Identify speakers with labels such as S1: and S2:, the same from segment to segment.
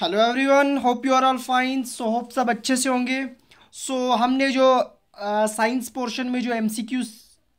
S1: hello everyone hope you are all fine so hope सब अच्छे से होंगे सो so, हमने जो साइंस uh, पोर्शन में जो एमसीक्यू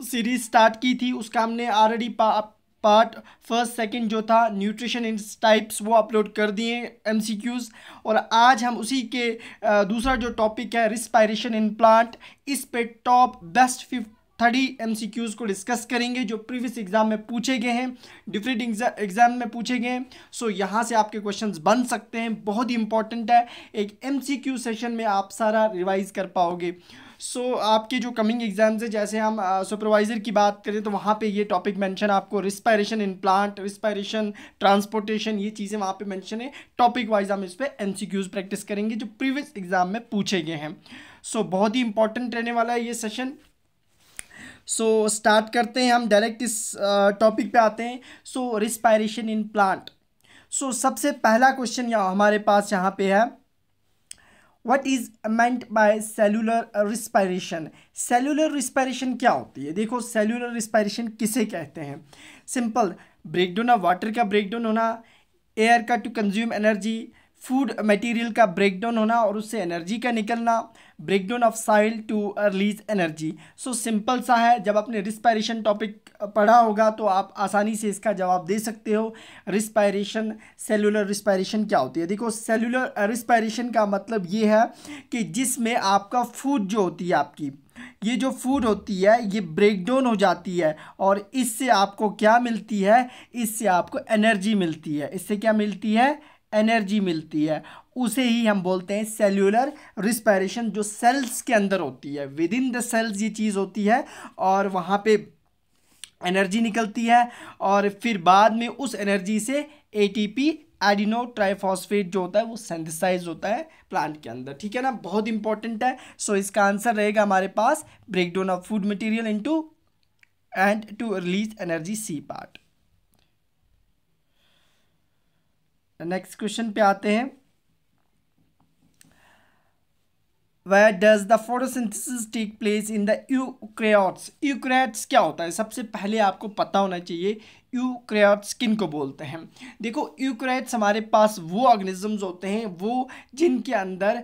S1: सीरीज स्टार्ट की थी उसका हमने ऑलरेडी पार्ट फर्स्ट सेकंड जो था न्यूट्रिशन इन टाइप्स वो अपलोड कर दिए एमसीक्यूज और आज हम उसी के uh, दूसरा जो टॉपिक है रिस्पायरेशन इन प्लांट इस पे top best fifty thirty M को डिस्कस करेंगे जो प्रीवियस एग्ज़ाम में पूछे गए हैं डिफरेंट एग्ज़ाम में पूछे गए हैं सो यहाँ से आपके क्वेश्चन बन सकते हैं बहुत ही इंपॉर्टेंट है एक एम सेशन में आप सारा रिवाइज कर पाओगे सो so, आपके जो कमिंग एग्जाम्स है जैसे हम सुपरवाइज़र की बात करें तो वहाँ पे ये टॉपिक मेंशन आपको respiration in plant respiration transportation ये चीज़ें वहाँ पे मेंशन है टॉपिक वाइज हम इस पर एन प्रैक्टिस करेंगे जो प्रीवियस एग्ज़ाम में पूछे गए हैं सो so, बहुत ही इंपॉर्टेंट रहने वाला है ये सेशन सो so, स्टार्ट करते हैं हम डायरेक्ट इस टॉपिक पे आते हैं सो रिस्पायरेशन इन प्लांट सो सबसे पहला क्वेश्चन यहाँ हमारे पास यहाँ पे है what is meant by cellular respiration cellular respiration क्या होती है देखो सेलुलर रिस्पायरेशन किसे कहते हैं सिंपल डाउन ऑफ वाटर का ब्रेक डाउन होना एयर का to consume energy food material का ब्रेकडाउन होना और उससे एनर्जी का निकलना ब्रेकडाउन ऑफ साइल to release energy so simple सा है जब आपने रिस्पायरेशन टॉपिक पढ़ा होगा तो आप आसानी से इसका जवाब दे सकते हो रिस्पायरेशन सेलुलर रिस्पायरेशन क्या होती है देखो सेलुलर रिस्पायरेशन का मतलब ये है कि जिसमें आपका फूड जो होती है आपकी ये जो फूड होती है ये ब्रेकडाउन हो जाती है और इससे आपको क्या मिलती है इससे आपको एनर्जी मिलती है इससे क्या मिलती है एनर्जी मिलती है उसे ही हम बोलते हैं सेल्यूलर रिस्पायरेशन जो सेल्स के अंदर होती है विद इन द सेल्स ये चीज़ होती है और वहाँ पे एनर्जी निकलती है और फिर बाद में उस एनर्जी से एटीपी एडिनो ट्राइफॉस्फेट जो होता है वो सेंथिसाइज होता है प्लांट के अंदर ठीक है ना बहुत इंपॉर्टेंट है सो so, इसका आंसर रहेगा हमारे पास break down of food material into and to release energy C part next question पे आते हैं where does the photosynthesis take place in the eukaryotes eukaryotes क्या होता है सबसे पहले आपको पता होना चाहिए यूक्रेट्स किन को बोलते हैं देखो यूक्रेट्स हमारे पास वो ऑर्गेनिजम्स होते हैं वो जिनके अंदर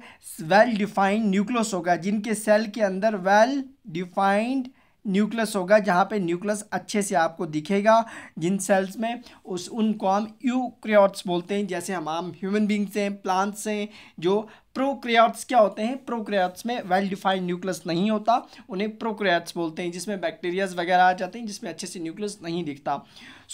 S1: वेल डिफाइंड न्यूक्लियस होगा जिनके सेल के अंदर वेल डिफाइंड न्यूक्लियस होगा जहाँ पे न्यूक्लियस अच्छे से आपको दिखेगा जिन सेल्स में उस उनको हम यूक्रियोट्स बोलते हैं जैसे हम आम ह्यूमन बींग्स हैं प्लांट्स हैं जो प्रोक्रियाट्स क्या होते हैं प्रोक्रियाट्स में वेल डिफाइंड न्यूक्लियस नहीं होता उन्हें प्रोक्रियाट्स बोलते हैं जिसमें बैक्टीरियाज वगैरह आ जाते हैं जिसमें अच्छे से न्यूक्लियस नहीं दिखता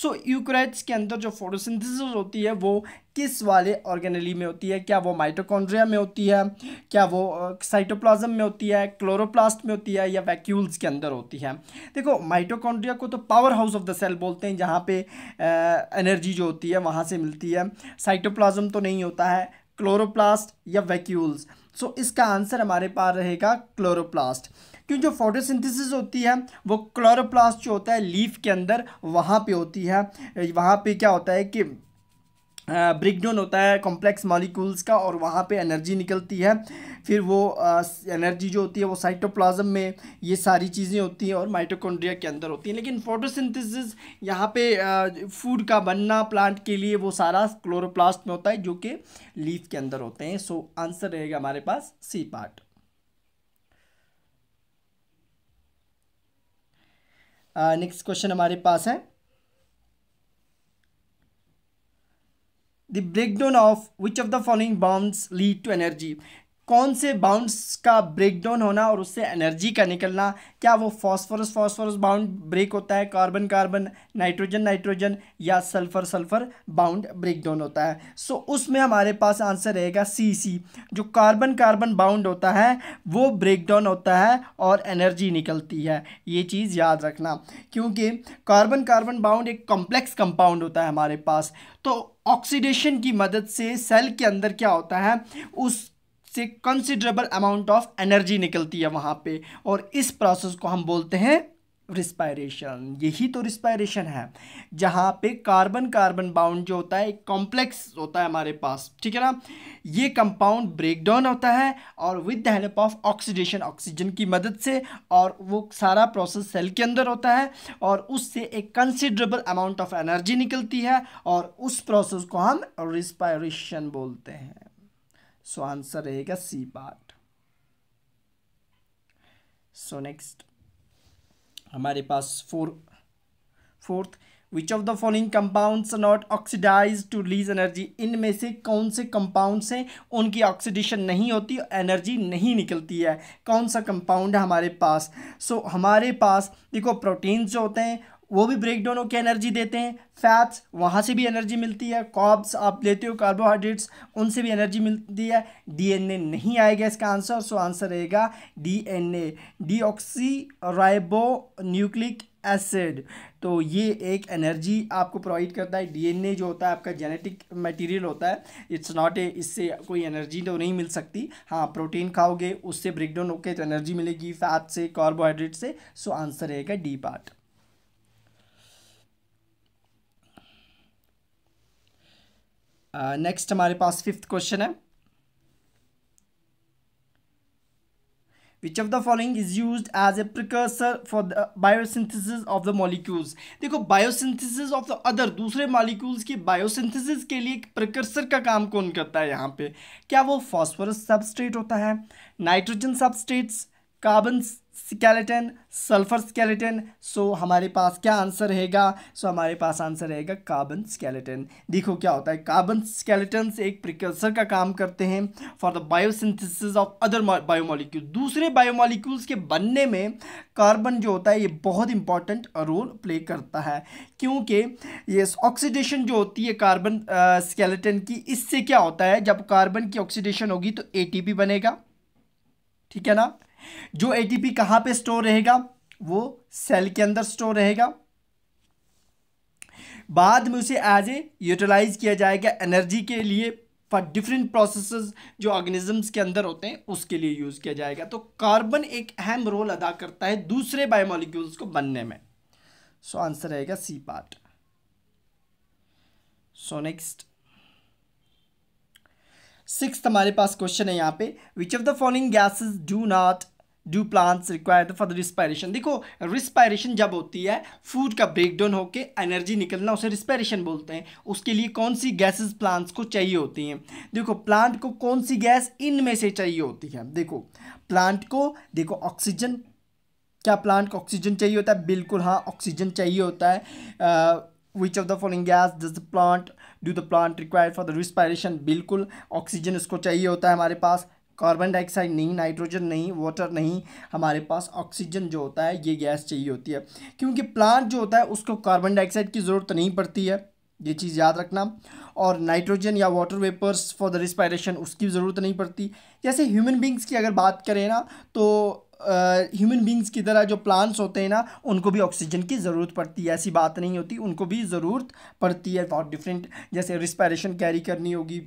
S1: सो so, यूक्रेट्स के अंदर जो फोटोसिंथेसिस होती है वो किस वाले ऑर्गेनली में होती है क्या वो माइटोकॉन्ड्रिया में होती है क्या वो साइटोप्लाज्म में होती है क्लोरोप्लास्ट में होती है या वैक्यूल्स के अंदर होती है देखो माइटोकॉन्ड्रिया को तो power house of the cell बोलते हैं जहाँ पे एनर्जी जो होती है वहाँ से मिलती है साइटोप्लाज्म तो नहीं होता है क्लोरोप्लास्ट या वैक्यूल्स सो so, इसका आंसर हमारे पास रहेगा क्लोरोप्लास्ट क्यों जो फोटोसिंथेसिस होती है वो क्लोरोप्लास्ट जो होता है लीफ के अंदर वहाँ पे होती है वहाँ पे क्या होता है कि ब्रेक डाउन होता है कॉम्प्लेक्स मॉलिक्यूल्स का और वहाँ पे एनर्जी निकलती है फिर वो एनर्जी जो होती है वो साइटोप्लाज्म में ये सारी चीज़ें होती हैं और माइटोकॉन्ड्रिया के अंदर होती हैं लेकिन फोटोसिंथेसिस यहाँ पे फूड का बनना प्लांट के लिए वो सारा क्लोरोप्लास्ट में होता है जो कि लीफ के अंदर होते हैं सो आंसर रहेगा हमारे पास सी पार्ट नेक्स्ट क्वेश्चन हमारे पास है the breakdown of which of the following bonds lead to energy कौन से बाउंड्स का ब्रेक डाउन होना और उससे एनर्जी का निकलना क्या वो फॉस्फोरस फॉस्फोरस बाउंड ब्रेक होता है कार्बन कार्बन नाइट्रोजन नाइट्रोजन या sulphur sulphur bound break down होता है सो so, उसमें हमारे पास आंसर रहेगा सी सी जो कार्बन कार्बन बाउंड होता है वो ब्रेक डाउन होता है और एनर्जी निकलती है ये चीज़ याद रखना क्योंकि कार्बन कार्बन बाउंड एक कॉम्प्लेक्स कंपाउंड होता है हमारे पास तो ऑक्सीडेशन की मदद से सेल के अंदर क्या होता है उस से कंसिडरेबल अमाउंट ऑफ एनर्जी निकलती है वहाँ पे और इस प्रोसेस को हम बोलते हैं रिस्पायरेशन यही तो रिस्पायरेशन है जहाँ पे कार्बन कार्बन बाउंड जो होता है एक कॉम्प्लेक्स होता है हमारे पास ठीक है ना ये कंपाउंड ब्रेक डाउन होता है और with the help of oxidation oxygen की मदद से और वो सारा प्रोसेस सेल के अंदर होता है और उससे एक कंसिड्रेबल अमाउंट ऑफ एनर्जी निकलती है और उस प्रोसेस को हम रिस्पायरेशन बोलते हैं सो आंसर रहेगा सी पार्ट सो नेक्स्ट हमारे पास four fourth which of the following compounds not oxidise to release energy इनमें से कौन से कंपाउंड्स हैं उनकी ऑक्सीडेशन नहीं होती एनर्जी नहीं निकलती है कौन सा कंपाउंड है हमारे पास सो so, हमारे पास देखो प्रोटीन्स जो होते हैं वो भी ब्रेक डाउन होकर एनर्जी देते हैं फैट्स वहाँ से भी एनर्जी मिलती है कॉब्स आप लेते हो कार्बोहाइड्रेट्स उनसे भी एनर्जी मिलती है डीएनए नहीं आएगा इसका आंसर सो आंसर रहेगा डीएनए डीऑक्सीराइबो न्यूक्लिक एसिड तो ये एक एनर्जी आपको प्रोवाइड करता है डीएनए जो होता है आपका जेनेटिक मटेरियल होता है इट्स नॉट ए इससे कोई एनर्जी तो नहीं मिल सकती हाँ प्रोटीन खाओगे उससे ब्रेकडाउन होके तो एनर्जी मिलेगी फैट से कार्बोहाइड्रेट से सो आंसर रहेगा डी पार्ट नेक्स्ट uh, हमारे पास फिफ्थ क्वेश्चन है which of the following is use as a precursor for the biosynthesis of the molecules देखो बायोसिंथेसिस ऑफ द अदर दूसरे मॉलिक्यूल्स की बायोसिंथेसिस के लिए प्रिकर्सर का काम कौन करता है यहाँ पे क्या वो फॉस्फोरस सबस्ट्रेट होता है nitrogen substrates carbon skeleton sulphur skeleton so हमारे पास क्या आंसर रहेगा सो so, हमारे पास आंसर रहेगा कार्बन स्केलेटन देखो क्या होता है कार्बन स्केलेटन एक प्रिकर्सर का काम करते हैं for the biosynthesis of other biomolecule दूसरे बायोमोलिक्यूल्स के बनने में कार्बन जो होता है ये बहुत इंपॉर्टेंट रोल प्ले करता है क्योंकि ये ऑक्सीडेशन जो होती है कार्बन स्केलेटन की इससे क्या होता है जब कार्बन की ऑक्सीडेशन होगी तो ए बनेगा ठीक है ना जो एटीपी कहाँ पे स्टोर रहेगा वो सेल के अंदर स्टोर रहेगा बाद में उसे एज ए यूटिलाइज किया जाएगा एनर्जी के लिए फॉर डिफरेंट प्रोसेस जो ऑर्गेनिजम्स के अंदर होते हैं उसके लिए यूज़ किया जाएगा तो कार्बन एक अहम रोल अदा करता है दूसरे बायोमोलिक्यूल्स को बनने में सो आंसर रहेगा C part so next six हमारे पास क्वेश्चन है यहाँ पे which of the following gases do not do plants require the for respiration देखो रिस्पायरेशन जब होती है फूड का ब्रेक डाउन होकर एनर्जी निकलना उसे रिस्पायरेशन बोलते हैं उसके लिए कौन सी गैसेज प्लांट्स को चाहिए होती हैं देखो प्लांट को कौन सी गैस इनमें से चाहिए होती है देखो प्लांट को देखो ऑक्सीजन क्या प्लांट को ऑक्सीजन चाहिए होता है बिल्कुल हाँ ऑक्सीजन चाहिए होता है which of the following gas does the plant do the plant require for the respiration बिल्कुल ऑक्सीजन उसको चाहिए होता है हमारे पास कार्बन डाइऑक्साइड नहीं नाइट्रोजन नहीं वाटर नहीं हमारे पास ऑक्सीजन जो होता है ये गैस चाहिए होती है क्योंकि प्लांट जो होता है उसको कार्बन डाइऑक्साइड की ज़रूरत नहीं पड़ती है ये चीज़ याद रखना और नाइट्रोजन या water vapours for the respiration उसकी ज़रूरत नहीं पड़ती जैसे ह्यूमन बींग्स की अगर बात करें ना तो ह्यूमन बींग्स की तरह जो प्लांट्स होते हैं ना उनको भी ऑक्सीजन की ज़रूरत पड़ती है ऐसी बात नहीं होती उनको भी ज़रूरत पड़ती है फॉर डिफरेंट जैसे रिस्पायरेशन कैरी करनी होगी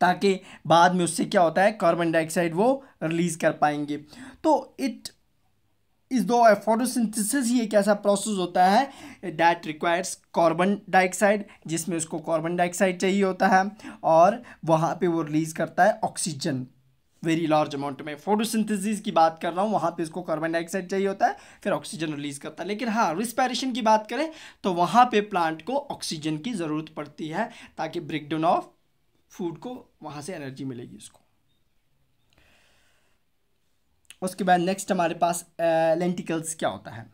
S1: ताकि बाद में उससे क्या होता है कार्बन डाइऑक्साइड वो रिलीज़ कर पाएंगे तो इट इस दो फोटोसिंथेसिस ही एक ऐसा प्रोसेस होता है डैट रिक्वायर्स कार्बन डाइऑक्साइड जिसमें उसको कार्बन डाइऑक्साइड चाहिए होता है और वहाँ पे वो रिलीज़ करता है ऑक्सीजन वेरी लार्ज अमाउंट में फोटोसिंथेसिस की बात कर रहा हूँ वहाँ पे इसको कार्बन डाइऑक्साइड चाहिए होता है फिर ऑक्सीजन रिलीज करता है लेकिन हाँ रिस्पायरेशन की बात करें तो वहाँ पे प्लांट को ऑक्सीजन की ज़रूरत पड़ती है ताकि ब्रेकडाउन ऑफ फूड को वहाँ से एनर्जी मिलेगी उसको उसके बाद नेक्स्ट हमारे पास लेंटिकल्स क्या होता है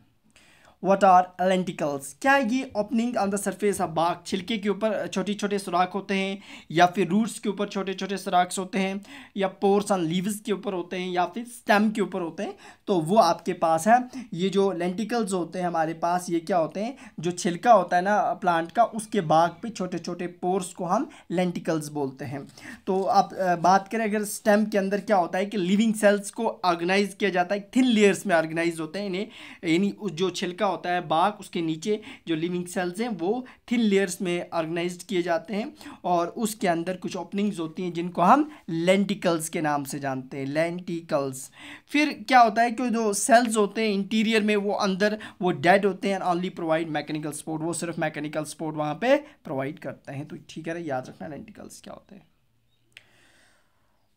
S1: वट आर लेंटिकल्स क्या ये opening on the surface of bark छिलके के ऊपर छोटे छोटे सुराख होते हैं या फिर रूट्स के ऊपर छोटे छोटे सुराख्स होते हैं या पोर्स ऑन लीव्स के ऊपर होते हैं या फिर स्टेम के ऊपर होते हैं तो वो आपके पास है ये जो लेंटिकल्स होते हैं हमारे पास ये क्या होते हैं जो छिलका होता है ना प्लांट का उसके बाग पे छोटे छोटे पोर्स को हम लेंटिकल्स बोलते हैं तो आप बात करें अगर स्टेम के अंदर क्या होता है कि लिविंग सेल्स को ऑर्गेनाइज किया जाता है थिन लेयर्स में ऑर्गेनाइज होते हैं इन्हें यानी जो छिलका होता है बाग उसके नीचे जो लिविंग सेल्स हैं वो थिन लेयर्स में ऑर्गेनाइज किए जाते हैं और उसके अंदर कुछ ओपनिंग्स होती हैं जिनको हम लेंटिकल्स के नाम से जानते हैं लेंटिकल्स फिर क्या होता है कि जो सेल्स होते हैं इंटीरियर में वो अंदर वो डेड होते हैं ऑनली प्रोवाइड मैकेनिकल सपोर्ट वो सिर्फ मैकेनिकल सपोर्ट वहाँ पर प्रोवाइड करते हैं तो ठीक है याद रखना लेंटिकल्स क्या होते हैं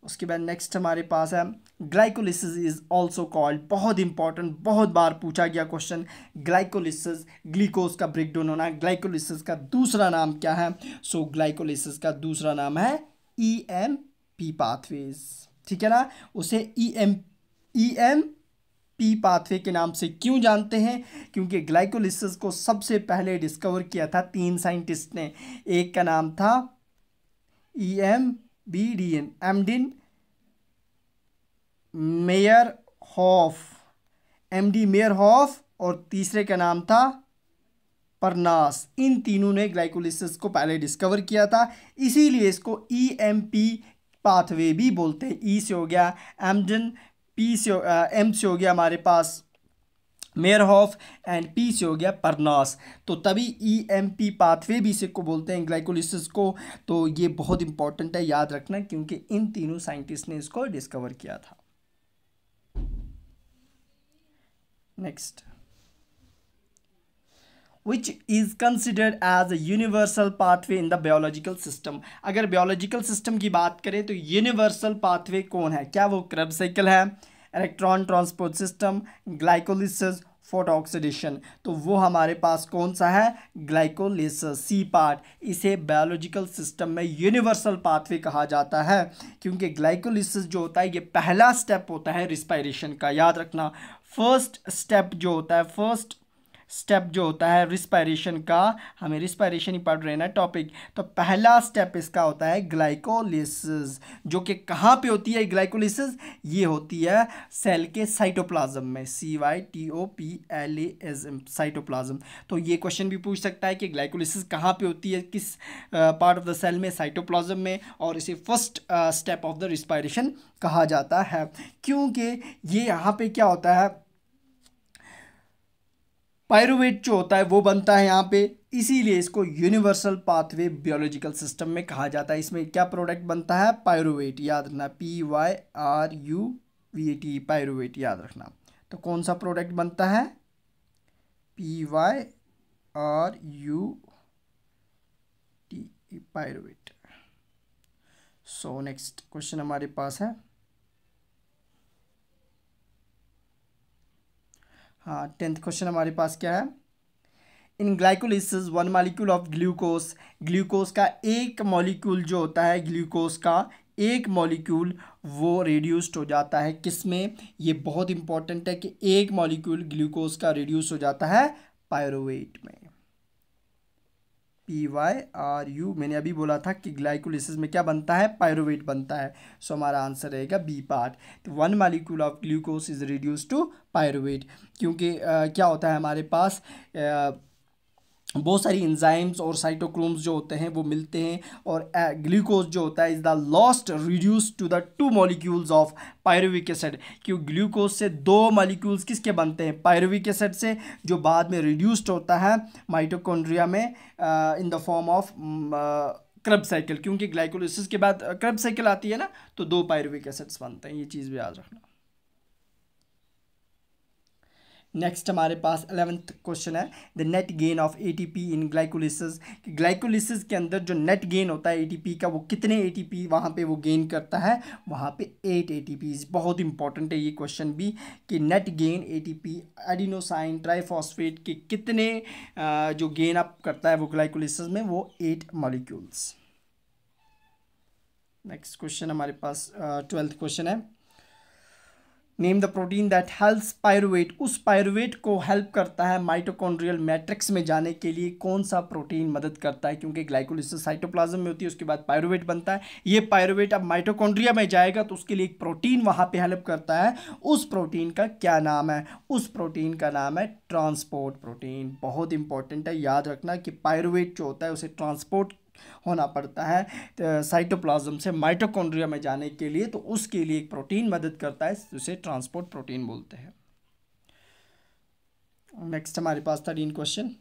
S1: उसके बाद नेक्स्ट हमारे पास है ग्लाइकोलिसिस इज़ ऑल्सो कॉल्ड बहुत इंपॉर्टेंट बहुत बार पूछा गया क्वेश्चन ग्लाइकोलिसिस ग्लीकोज का डाउन होना ग्लाइकोलिसिस का दूसरा नाम क्या है सो so, ग्लाइकोलिसिस का दूसरा नाम है ई एम पी पाथवेज ठीक है ना उसे E M E M P pathway के नाम से क्यों जानते हैं क्योंकि ग्लाइकोलिसिस को सबसे पहले डिस्कवर किया था तीन साइंटिस्ट ने एक का नाम था E e M B D N Embden Meyerhof M D Meyerhof और तीसरे का नाम था परनास इन तीनों ने ग्लाइकोलिसिस को पहले डिस्कवर किया था इसीलिए इसको ई एम पी पाथवे भी बोलते हैं ई e से हो गया एमजन पी से एम uh, से हो गया हमारे पास मेयरहॉफ एंड पी से हो गया परनास तो तभी ई एम पी पाथवे भी इसे को बोलते हैं ग्लाइकोलिस को तो ये बहुत इंपॉर्टेंट है याद रखना क्योंकि इन तीनों साइंटिस्ट ने इसको डिस्कवर किया था next which is considered as a universal pathway in the biological system अगर बायोलॉजिकल सिस्टम की बात करें तो यूनिवर्सल पाथवे कौन है क्या वो क्रब साइकिल है electron transport system glycolysis photo oxidation तो वो हमारे पास कौन सा है ग्लाइकोलिस सी पार्ट इसे बायोलॉजिकल सिस्टम में यूनिवर्सल पाथवे कहा जाता है क्योंकि ग्लाइकोलिस जो होता है ये पहला स्टेप होता है रिस्पायरेशन का याद रखना फर्स्ट स्टेप जो होता है फर्स्ट स्टेप जो होता है रिस्पायरेशन का हमें रिस्पायरेशन ही पढ़ रहे ना टॉपिक तो पहला स्टेप इसका होता है ग्लाइकोलिसिस जो कि कहाँ पे होती है ग्लाइकोलिसिस ये होती है सेल के साइटोप्लाज्म में C Y T O P L A S cytoplasm तो ये क्वेश्चन भी पूछ सकता है कि ग्लाइकोलिसिस कहाँ पे होती है किस पार्ट ऑफ द सेल में साइटोप्लाज्म में और इसे first step of the respiration कहा जाता है क्योंकि ये यहाँ पे क्या होता है पायरोवेट जो होता है वो बनता है यहाँ पे इसीलिए इसको यूनिवर्सल पाथवे बायोलॉजिकल सिस्टम में कहा जाता है इसमें क्या प्रोडक्ट बनता है पायरोवेट याद रखना P Y R U V A T pyruvate याद रखना तो कौन सा प्रोडक्ट बनता है P Y R U T pyruvate so next question हमारे पास है हाँ टेंथ क्वेश्चन हमारे पास क्या है in glycolysis one molecule of glucose glucose का एक मॉलिक्यूल जो होता है ग्लूकोस का एक मॉलिक्यूल वो रिड्यूस्ड हो जाता है किस में ये बहुत इंपॉर्टेंट है कि एक मॉलिक्यूल ग्लूकोस का रिड्यूस हो जाता है पायरोवेट में पी वाई आर यू मैंने अभी बोला था कि ग्लाइकोलिसिस में क्या बनता है पायरोवेट बनता है सो हमारा आंसर रहेगा बी पार्ट तो one molecule of glucose is reduce to pyruvate क्योंकि आ, क्या होता है हमारे पास आ, बहुत सारी इंजाइम्स और साइटोक्रोम्स जो होते हैं वो मिलते हैं और ग्लूकोज जो होता है is the lost reduce to the two molecules of pyruvic acid क्यों ग्लूकोज से दो मॉलिक्यूल्स किसके बनते हैं पायरुविक एसिड से जो बाद में रिड्यूस्ड होता है माइटोकॉन्ड्रिया में in the form of Krebs cycle क्योंकि ग्लाइकोलिसिस के बाद क्रब साइकिल आती है ना तो दो पायरुविक एसिड्स बनते हैं ये चीज़ भी याद रखना नेक्स्ट हमारे पास अलेवंथ क्वेश्चन है the net gain of A T P in glycolysis glycolysis के अंदर जो नेट गेन होता है ए टी पी का वो कितने ए टी पी वहाँ पर वो गेन करता है वहाँ पर एट ए टी पी बहुत इंपॉर्टेंट है ये क्वेश्चन भी कि net gain A T P adenosine triphosphate के कितने जो गेन अप करता है वो ग्लाइकोलिसिस में वो एट मॉलिक्यूल्स नेक्स्ट क्वेश्चन हमारे पास ट्वेल्थ क्वेश्चन है name the protein that help pyruvate उस पायरुवेट को हेल्प करता है माइटोकॉन्ड्रियल मैट्रिक्स में जाने के लिए कौन सा प्रोटीन मदद करता है क्योंकि ग्लाइकोलिस साइटोप्लाज्म में होती है उसके बाद पायरोवेट बनता है ये पायरुवेट अब माइटोकॉन्ड्रिया में जाएगा तो उसके लिए एक प्रोटीन वहाँ पर हेल्प करता है उस प्रोटीन का क्या नाम है उस प्रोटीन का नाम है ट्रांसपोर्ट प्रोटीन बहुत इंपॉर्टेंट है याद रखना कि पायरुवेट जो होता है उसे ट्रांसपोर्ट होना पड़ता है तो साइटोप्लाज्म से माइटोकॉन्ड्रिया में जाने के लिए तो उसके लिए एक प्रोटीन मदद करता है उसे ट्रांसपोर्ट प्रोटीन बोलते हैं नेक्स्ट हमारे पास था डीन क्वेश्चन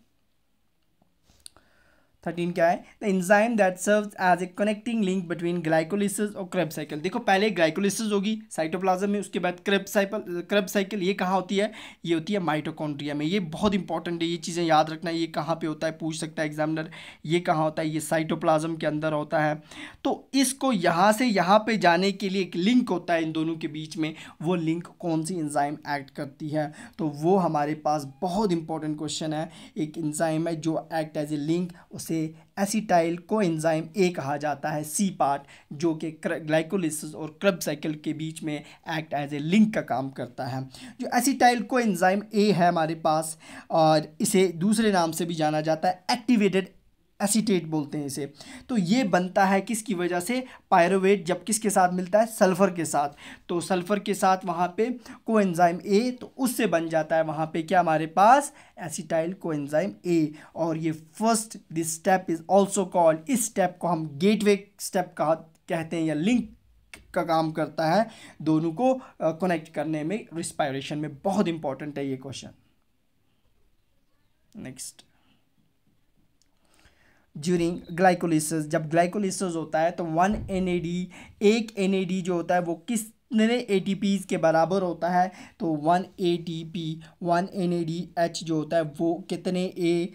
S1: थर्टीन क्या है the enzyme that serve as a connecting link between glycolysis और क्रेब साइकिल देखो पहले ग्लाइकोलिसिस होगी साइटोप्लाज्म में उसके बाद क्रेब साइकिल क्रेब साइकिल ये कहाँ होती है ये होती है माइटोकॉन्ड्रिया में ये बहुत इंपॉर्टेंट है ये चीज़ें याद रखना ये कहाँ पे होता है पूछ सकता है एग्जामिनर ये कहाँ होता है ये साइटोप्लाज्म के अंदर होता है तो इसको यहाँ से यहाँ पर जाने के लिए एक लिंक होता है इन दोनों के बीच में वो लिंक कौन सी इंजाइम एक्ट करती है तो वो हमारे पास बहुत इंपॉर्टेंट क्वेश्चन है एक इंजाइम है जो एक्ट एज ए लिंक उस जिसे एसिटाइल को एंजाइम ए कहा जाता है सी पार्ट जो कि ग्लाइकोलिसिस और क्रब साइकिल के बीच में एक्ट एज ए लिंक का काम करता है जो एसिटाइल को एंजाइम ए है हमारे पास और इसे दूसरे नाम से भी जाना जाता है एक्टिवेटेड एसीटेट बोलते हैं इसे तो ये बनता है किसकी वजह से पायरोवेट जब किसके साथ मिलता है सल्फ़र के साथ तो सल्फ़र के साथ वहाँ पे कोएंजाइम ए तो उससे बन जाता है वहाँ पे क्या हमारे पास एसीटाइल कोएंजाइम ए और ये first this step is also called इस स्टेप को हम गेटवे स्टेप कहा कहते हैं या लिंक का काम करता है दोनों को कनेक्ट करने में रिस्पायरेशन में बहुत इंपॉर्टेंट है ये क्वेश्चन नेक्स्ट ज्यूरिंग ग्लाइकोलिसिस जब ग्लाइकोलिसिस होता है तो वन एन एक एन जो होता है वो किस कितने ए के बराबर होता है तो one A T P one N A D H जो होता है वो कितने ए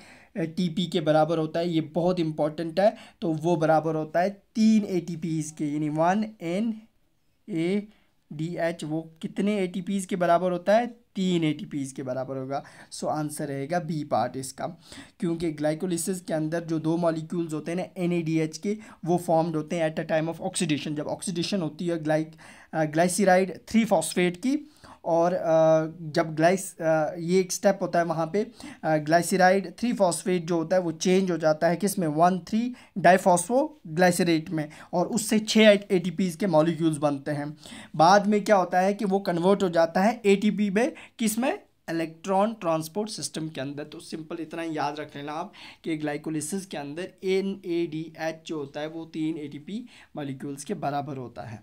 S1: टी पी के बराबर होता है ये बहुत इंपॉर्टेंट है तो वो बराबर होता है तीन ए टी पीज़ के यानी one N A D H वो कितने ए टी पीज़ के बराबर होता है तीन ए के बराबर होगा सो आंसर रहेगा बी पार्ट इसका क्योंकि ग्लाइकोलिसिस के अंदर जो दो मॉलिक्यूल्स होते हैं ना एन के वो फॉर्म्ड होते हैं at a time of oxidation जब ऑक्सीडेशन होती है ग्लाइक ग्लाइसिराइड थ्री फॉस्फेट की और जब ग्लाइस ये एक स्टेप होता है वहाँ पे ग्लाइसराइड थ्री फॉस्फेट जो होता है वो चेंज हो जाता है किस में वन थ्री डाइफॉसफो ग्लाइसरेट में और उससे छः ए के मॉलिक्यूल्स बनते हैं बाद में क्या होता है कि वो कन्वर्ट हो जाता है ए में किस में इलेक्ट्रॉन ट्रांसपोर्ट सिस्टम के अंदर तो सिंपल इतना ही याद रख लेना आप कि ग्लाइकोलिसिस के अंदर एन ए डी एच जो होता है वो तीन ए टी पी मॉलिक्यूल्स के बराबर होता है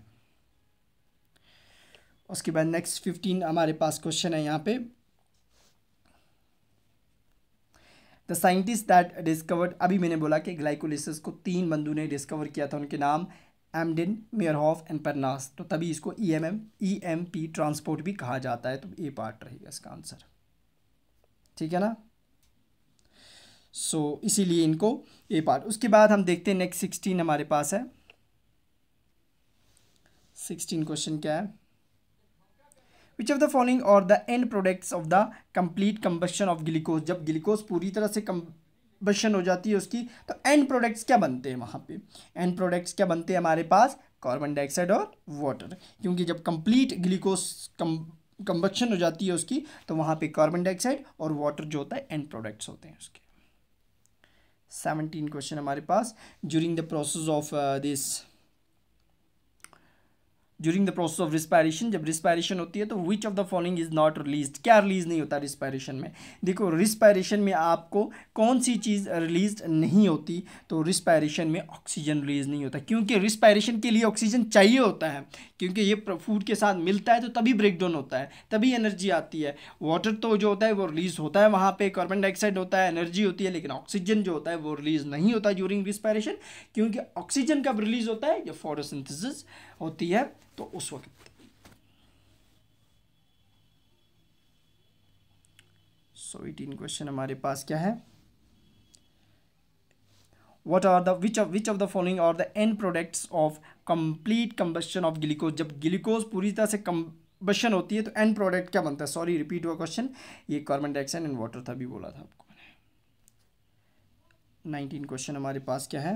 S1: उसके बाद नेक्स्ट फिफ्टीन हमारे पास क्वेश्चन है यहाँ पे द साइंटिस्ट दैट डिस्कवर्ड अभी मैंने बोला कि ग्लाइकोलिसिस को तीन बंधु ने डिस्कवर किया था उनके नाम एमडिन मेयरहॉफ एंड परनास तो तभी इसको E M M E M P transport भी कहा जाता है तो ए पार्ट रहेगा इसका आंसर ठीक है ना सो so, इसीलिए इनको ए पार्ट उसके बाद हम देखते हैं नेक्स्ट सिक्सटीन हमारे पास है सिक्सटीन क्वेश्चन क्या है विच ऑफ द फॉलोइंग और the end products of the complete combustion of glucose जब ग्लिकोज पूरी तरह से कंबशन हो जाती है उसकी तो एंड प्रोडक्ट्स क्या बनते हैं वहाँ पे एंड प्रोडक्ट्स क्या बनते हैं हमारे पास कार्बन डाइऑक्साइड और वाटर क्योंकि जब कंप्लीट ग्लिकोज कम हो जाती है उसकी तो वहाँ पे कार्बन डाइऑक्साइड और वाटर जो होता है एंड प्रोडक्ट्स होते हैं उसके सेवनटीन क्वेश्चन हमारे पास during the process of this during the process of respiration जब रिस्पायरेशन होती है तो which of the following is not release क्या रिलीज नहीं होता रिस्पायरेशन में देखो रिस्पायरेशन में आपको कौन सी चीज़ रिलीज नहीं होती तो रिस्पायरेशन में ऑक्सीजन रिलीज नहीं होता क्योंकि रिस्पायरेशन के लिए ऑक्सीजन चाहिए होता है क्योंकि ये फूड के साथ मिलता है तो तभी ब्रेकडाउन होता है तभी एनर्जी आती है वाटर तो जो होता है वो रिलीज होता है वहाँ पे कार्बन डाइऑक्साइड होता है एनर्जी होती है लेकिन ऑक्सीजन जो होता है वो रिलीज नहीं होता ड्यूरिंग रिस्पायरेशन क्योंकि ऑक्सीजन कब रिलीज होता है जब फोटोसिंथेसिस होती है तो उस वक्त सो एटीन क्वेश्चन हमारे पास क्या है what are which of which of the following are the end products of complete combustion of glucose जब ग्लिकोज पूरी तरह से कंबेशन होती है तो एंड प्रोडक्ट क्या बनता है सॉरी रिपीट हुआ क्वेश्चन ये कार्बन डाइऑक्साइड एंड वाटर था भी बोला था आपको नाइनटीन क्वेश्चन हमारे पास क्या है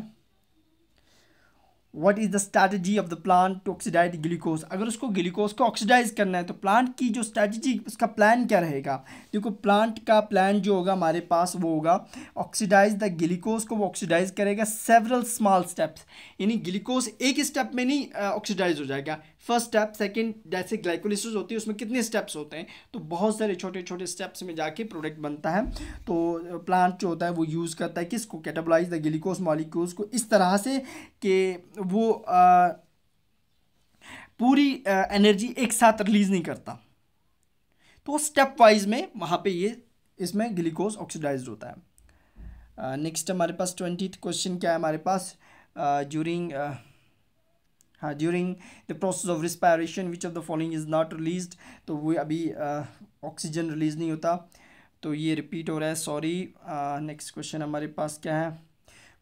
S1: what is the strategy of the plant to oxidise glucose अगर उसको ग्लूकोज को ऑक्सीडाइज करना है तो प्लांट की जो स्ट्रैटेजी उसका प्लान क्या रहेगा देखो प्लांट का प्लान जो होगा हमारे पास वो होगा ऑक्सीडाइज द ग्लूकोज को वो ऑक्सीडाइज करेगा सेवरल स्मॉल स्टेप्स यानी ग्लूकोज एक स्टेप में नहीं ऑक्सीडाइज हो जाएगा फर्स्ट स्टेप सेकेंड जैसे ग्लाइकोलिसिस होती है उसमें कितने स्टेप्स होते हैं तो बहुत सारे छोटे छोटे स्टेप्स में जाके प्रोडक्ट बनता है तो प्लांट जो होता है वो यूज़ करता है किसको कैटाबलाइज द ग्लिकोस मॉलिक्यूल्स को इस तरह से कि वो आ, पूरी एनर्जी एक साथ रिलीज़ नहीं करता तो स्टेप वाइज में वहाँ पर ये इसमें ग्लिकोज ऑक्सीडाइज होता है नेक्स्ट हमारे पास ट्वेंटी क्वेश्चन क्या है हमारे पास ज्यूरिंग uh हाँ during the process of respiration which of the following is not release तो वो अभी ऑक्सीजन uh, रिलीज़ नहीं होता तो ये रिपीट हो रहा है सॉरी नेक्स्ट क्वेश्चन हमारे पास क्या है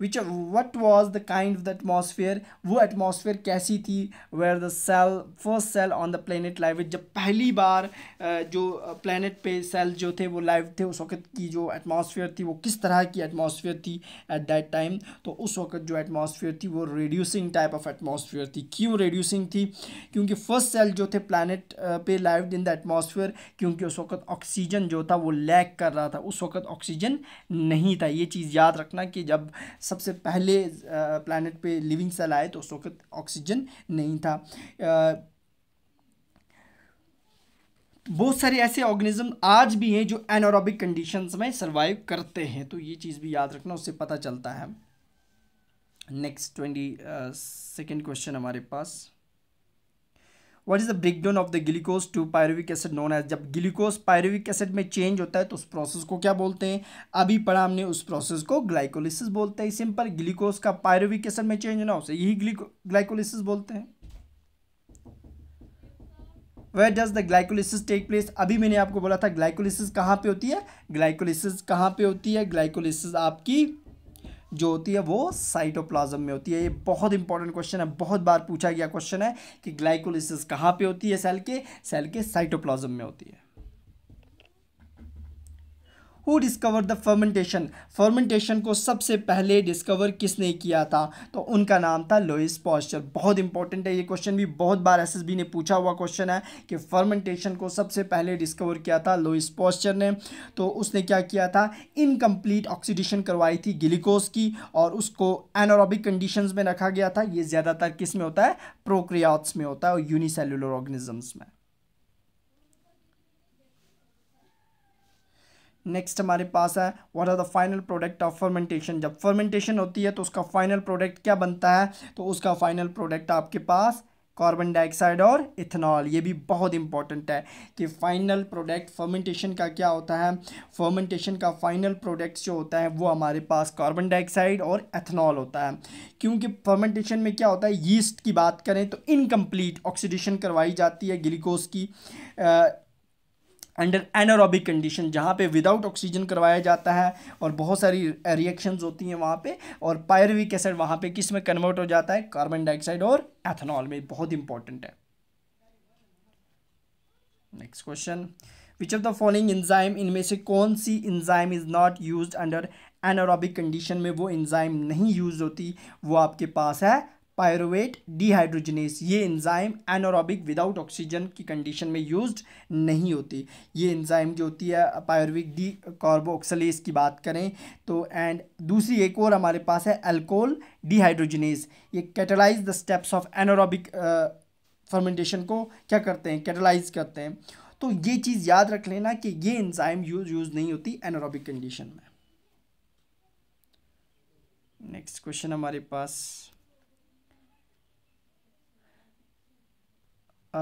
S1: which what was the kind of the atmosphere वो एटमोसफियर कैसी थी where the cell first cell on the planet live जब पहली बार uh, जो प्लानट uh, पे सेल जो थे वो लाइव थे उस वक्त की जो एटमोसफियर थी वो किस तरह की एटमोसफियर थी एट दैट टाइम तो उस वक्त जो एटमोसफियर थी वो रेड्यूसिंग टाइप ऑफ एटमोसफियर थी क्यों रेड्यूसिंग थी क्योंकि फर्स्ट सेल जो थे प्लानट uh, पे लाइव इन द एटमोसफियर क्योंकि उस वक्त ऑक्सीजन जो था वो लैक कर रहा था उस वक्त ऑक्सीजन नहीं था ये चीज़ याद रखना कि जब सबसे पहले प्लानट पे लिविंग सेल आए तो उस वक्त ऑक्सीजन नहीं था बहुत सारे ऐसे ऑर्गेनिज्म आज भी हैं जो एनोरॉबिक कंडीशंस में सर्वाइव करते हैं तो ये चीज़ भी याद रखना उससे पता चलता है नेक्स्ट ट्वेंटी सेकेंड क्वेश्चन हमारे पास what is the breakdown of the glucose to pyruvic acid known as जब ग्लूकोज पायरुविक एसिड में चेंज होता है तो उस प्रोसेस को क्या बोलते हैं अभी पढ़ा हमने उस प्रोसेस को ग्लाइकोलिसिस बोलते हैं सिंपल ग्लूकोज का पायरुविक एसिड में चेंज होना उसे यही ग्लाइकोलिसिस बोलते हैं where does the glycolysis take place अभी मैंने आपको बोला था ग्लाइकोलिसिस कहाँ पे होती है ग्लाइकोलिसिस कहाँ पे होती है ग्लाइकोलिसिस आपकी जो होती है वो साइटोप्लाज्म में होती है ये बहुत इंपॉर्टेंट क्वेश्चन है बहुत बार पूछा गया क्वेश्चन है कि ग्लाइकोलिसिस कहाँ पे होती है सेल के सेल के साइटोप्लाज्म में होती है who discover the fermentation fermentation को सबसे पहले डिस्कवर किसने किया था तो उनका नाम था लोइस पॉस्चर बहुत इंपॉर्टेंट है ये क्वेश्चन भी बहुत बार एस ने पूछा हुआ क्वेश्चन है कि फर्मेंटेशन को सबसे पहले डिस्कवर किया था लोइस पॉस्चर ने तो उसने क्या किया था इनकम्प्लीट ऑक्सीडेशन करवाई थी ग्लिकोज की और उसको एनोरॉबिक कंडीशन में रखा गया था ये ज़्यादातर किस में होता है प्रोक्रियाट्स में होता है और यूनिसेलुलर ऑर्गेनिजम्स में नेक्स्ट हमारे पास है what are the final product of fermentation जब फर्मेंटेशन होती है तो उसका फाइनल प्रोडक्ट क्या बनता है तो उसका फाइनल प्रोडक्ट आपके पास कार्बन डाइऑक्साइड और इथेनॉल ये भी बहुत इंपॉर्टेंट है कि फाइनल प्रोडक्ट फर्मेंटेशन का क्या होता है फर्मेंटेशन का फाइनल प्रोडक्ट जो होता है वो हमारे पास कार्बन डाइऑक्साइड और एथेनॉल होता है क्योंकि फर्मेंटेशन में क्या होता है यीस्ट की बात करें तो इनकम्प्लीट ऑक्सीडेशन करवाई जाती है ग्लूकोज की अंडर एनारोबिक कंडीशन जहाँ पे विदाउट ऑक्सीजन करवाया जाता है और बहुत सारी रिएक्शंस होती हैं वहाँ पे और पायरविक एसिड वहाँ पे किस में कन्वर्ट हो जाता है कार्बन डाइऑक्साइड और एथेनॉल में बहुत इंपॉर्टेंट है next question which of the following enzyme इनमें से कौन सी enzyme is not use under anaerobic condition में वो इंजाइम नहीं यूज़ होती वो आपके पास है पायरोवेट डिहाइड्रोजनेस ये एंजाइम एनोरॉबिक विदाउट ऑक्सीजन की कंडीशन में यूज्ड नहीं होती ये एंजाइम जो होती है पायरोविक डी कार्बोक्सलेस की बात करें तो एंड दूसरी एक और हमारे पास है अल्कोहल डिहाइड्रोजनेस ये catalyse the steps of anaerobic fermentation को क्या करते हैं कैटलाइज करते हैं तो ये चीज़ याद रख लेना कि ये इंजाइम यूज यूज़ नहीं होती एनोरॉबिक कंडीशन में नेक्स्ट क्वेश्चन हमारे पास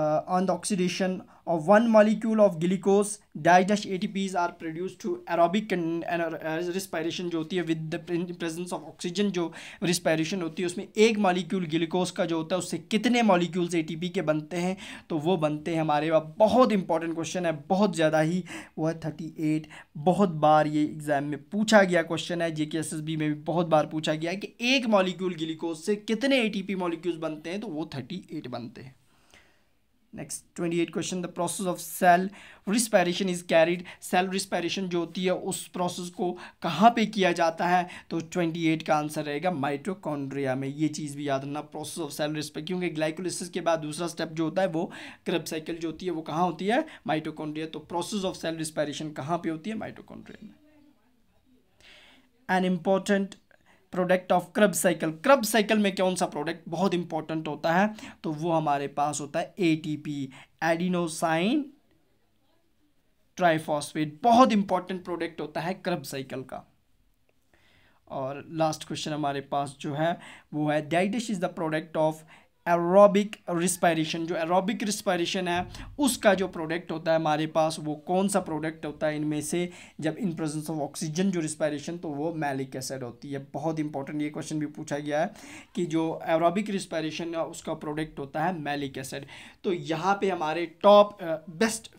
S1: uh, on the oxidation of one molecule of glucose dash ATPs are produced to aerobic and, and respiration जो होती है with the presence of oxygen जो respiration होती है उसमें एक molecule glucose का जो होता है उससे कितने molecules ATP के बनते हैं तो वो बनते हैं हमारे वहाँ बहुत important question है बहुत ज़्यादा ही वो है थर्टी एट बहुत बार ये एग्ज़ाम में पूछा गया क्वेश्चन है जे के एस एस बी में भी बहुत बार पूछा गया है कि एक मॉलिक्यूल ग्लूकोज से कितने ए टी पी मॉलिक्यूल्स बनते हैं तो वो थर्टी एट बनते हैं next twenty eight question the process of cell respiration is carried cell respiration जो होती है उस प्रोसेस को कहाँ पे किया जाता है तो ट्वेंटी एट का आंसर रहेगा माइट्रोकॉन्ड्रिया में ये चीज़ भी याद रखना प्रोसेस ऑफ सेल रिस्पायर क्योंकि ग्लाइकोलिसिस के बाद दूसरा स्टेप जो होता है वो क्रब साइकिल जो होती है वो कहाँ होती है माइट्रोकॉन्ड्रिया तो प्रोसेस ऑफ सेल रिस्पायरेशन कहाँ पर होती है माइट्रोकॉन्ड्रिया में an important product of Krebs cycle Krebs cycle में कौन सा प्रोडक्ट बहुत इंपॉर्टेंट होता है तो वो हमारे पास होता है एटीपी एडिनोसाइन ट्राइफॉस्फेट बहुत इंपॉर्टेंट प्रोडक्ट होता है क्रब साइकिल का और लास्ट क्वेश्चन हमारे पास जो है वो है डाइटिश is the product of aerobic respiration जो एरोबिक रिस्पायरेशन है उसका जो प्रोडक्ट होता है हमारे पास वो कौन सा प्रोडक्ट होता है इनमें से जब इन प्रेजेंस ऑफ ऑक्सीजन जो रिस्पायरेशन तो वो मैलिक एसिड होती है बहुत इंपॉर्टेंट ये क्वेश्चन भी पूछा गया है कि जो एरोबिक रिस्पायरेशन है उसका प्रोडक्ट होता है मैलिक एसिड तो यहाँ पर हमारे टॉप बेस्ट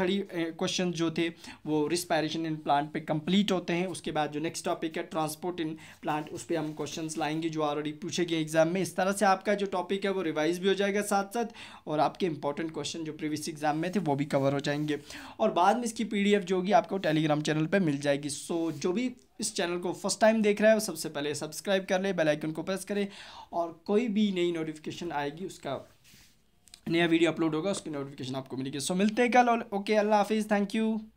S1: थर्टी क्वेश्चन जो थे वो रिस्पायरेशन इन प्लांट पर कंप्लीट होते हैं उसके बाद जो नेक्स्ट टॉपिक है ट्रांसपोर्ट इन प्लांट उस पर हम क्वेश्चन लाएंगे जो ऑलरेडी पूछे गए एग्जाम में इस तरह से आपका जो टॉपिक ठीक है वो रिवाइज भी हो जाएगा साथ साथ और आपके इंपॉर्टेंट क्वेश्चन जो प्रीवियस एग्जाम में थे वो भी कवर हो जाएंगे और बाद में इसकी पी जो होगी आपको टेलीग्राम चैनल पर मिल जाएगी सो जो भी इस चैनल को फर्स्ट टाइम देख रहा है वो सबसे पहले सब्सक्राइब कर ले बेलाइकन को प्रेस करें और कोई भी नई नोटिफिकेशन आएगी उसका नया वीडियो अपलोड होगा उसकी नोटिफिकेशन आपको मिलेगी सो मिलते हैं कल ओके अल्लाह हाफिज़ थैंक यू